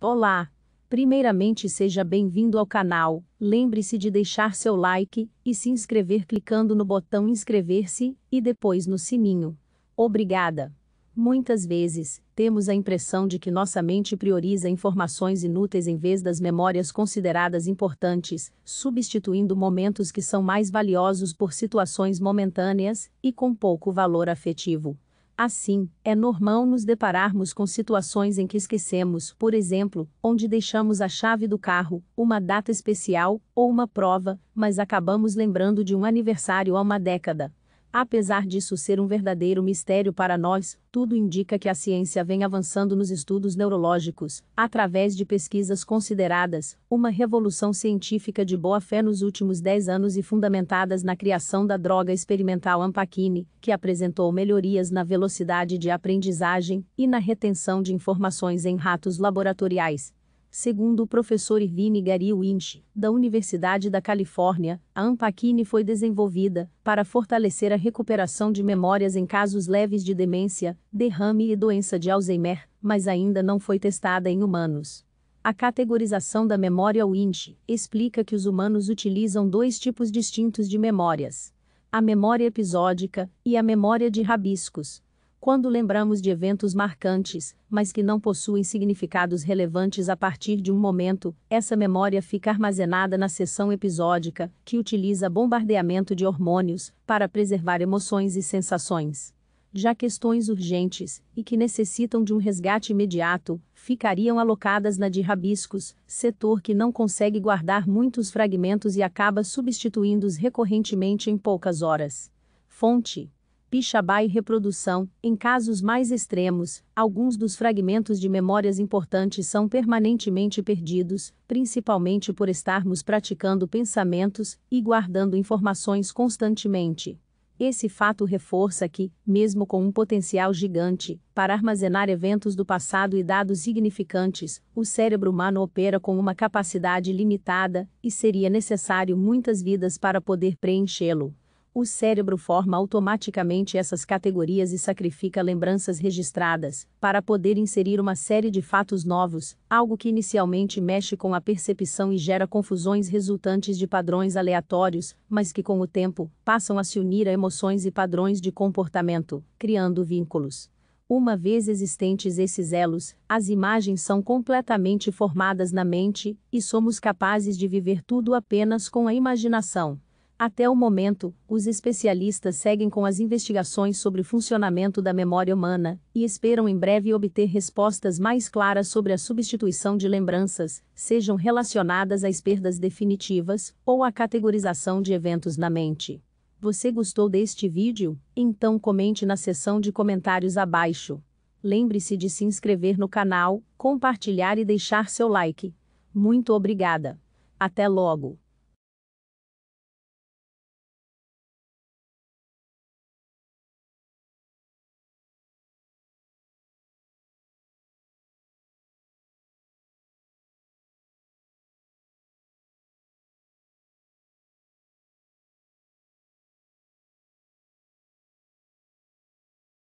Olá! Primeiramente seja bem-vindo ao canal, lembre-se de deixar seu like e se inscrever clicando no botão inscrever-se e depois no sininho. Obrigada! Muitas vezes, temos a impressão de que nossa mente prioriza informações inúteis em vez das memórias consideradas importantes, substituindo momentos que são mais valiosos por situações momentâneas e com pouco valor afetivo. Assim, é normal nos depararmos com situações em que esquecemos, por exemplo, onde deixamos a chave do carro, uma data especial ou uma prova, mas acabamos lembrando de um aniversário há uma década, Apesar disso ser um verdadeiro mistério para nós, tudo indica que a ciência vem avançando nos estudos neurológicos, através de pesquisas consideradas uma revolução científica de boa fé nos últimos 10 anos e fundamentadas na criação da droga experimental Ampaquine, que apresentou melhorias na velocidade de aprendizagem e na retenção de informações em ratos laboratoriais, Segundo o professor Irvine Gary Winch, da Universidade da Califórnia, a Ampaquine foi desenvolvida para fortalecer a recuperação de memórias em casos leves de demência, derrame e doença de Alzheimer, mas ainda não foi testada em humanos. A categorização da memória Winch explica que os humanos utilizam dois tipos distintos de memórias: a memória episódica e a memória de rabiscos, quando lembramos de eventos marcantes, mas que não possuem significados relevantes a partir de um momento, essa memória fica armazenada na seção episódica, que utiliza bombardeamento de hormônios para preservar emoções e sensações. Já questões urgentes, e que necessitam de um resgate imediato, ficariam alocadas na de rabiscos, setor que não consegue guardar muitos fragmentos e acaba substituindo-os recorrentemente em poucas horas. Fonte Pichabai reprodução, em casos mais extremos, alguns dos fragmentos de memórias importantes são permanentemente perdidos, principalmente por estarmos praticando pensamentos e guardando informações constantemente. Esse fato reforça que, mesmo com um potencial gigante para armazenar eventos do passado e dados significantes, o cérebro humano opera com uma capacidade limitada e seria necessário muitas vidas para poder preenchê-lo o cérebro forma automaticamente essas categorias e sacrifica lembranças registradas, para poder inserir uma série de fatos novos, algo que inicialmente mexe com a percepção e gera confusões resultantes de padrões aleatórios, mas que com o tempo passam a se unir a emoções e padrões de comportamento, criando vínculos. Uma vez existentes esses elos, as imagens são completamente formadas na mente, e somos capazes de viver tudo apenas com a imaginação. Até o momento, os especialistas seguem com as investigações sobre o funcionamento da memória humana e esperam em breve obter respostas mais claras sobre a substituição de lembranças, sejam relacionadas às perdas definitivas ou à categorização de eventos na mente. Você gostou deste vídeo? Então comente na seção de comentários abaixo. Lembre-se de se inscrever no canal, compartilhar e deixar seu like. Muito obrigada. Até logo!